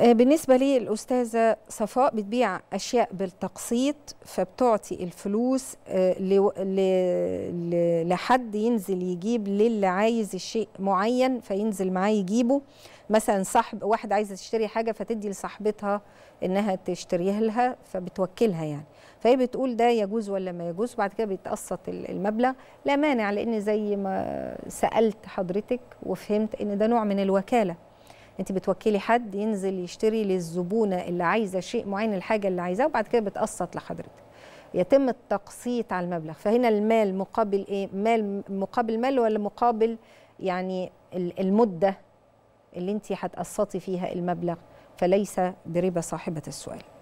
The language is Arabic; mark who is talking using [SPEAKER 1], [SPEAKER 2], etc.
[SPEAKER 1] آه، بالنسبة لي الأستاذة صفاء بتبيع أشياء بالتقسيط فبتعطي الفلوس آه، لحد ينزل يجيب للي عايز الشيء معين فينزل معاه يجيبه مثلا صاحب واحد عايزة تشتري حاجة فتدي لصاحبتها إنها تشتريها لها فبتوكلها يعني فهي بتقول ده يجوز ولا ما يجوز وبعد كده بيتقسط المبلغ لا مانع لأن زي ما سألت حضرتك وفهمت إن ده نوع من الوكالة انت بتوكلي حد ينزل يشتري للزبونه اللي عايزه شيء معين الحاجه اللي عايزاها وبعد كده بتقسط لحضرتك يتم التقسيط على المبلغ فهنا المال مقابل ايه مال مقابل مال ولا مقابل يعني المده اللي انت هتقسطي فيها المبلغ فليس بربا صاحبه السؤال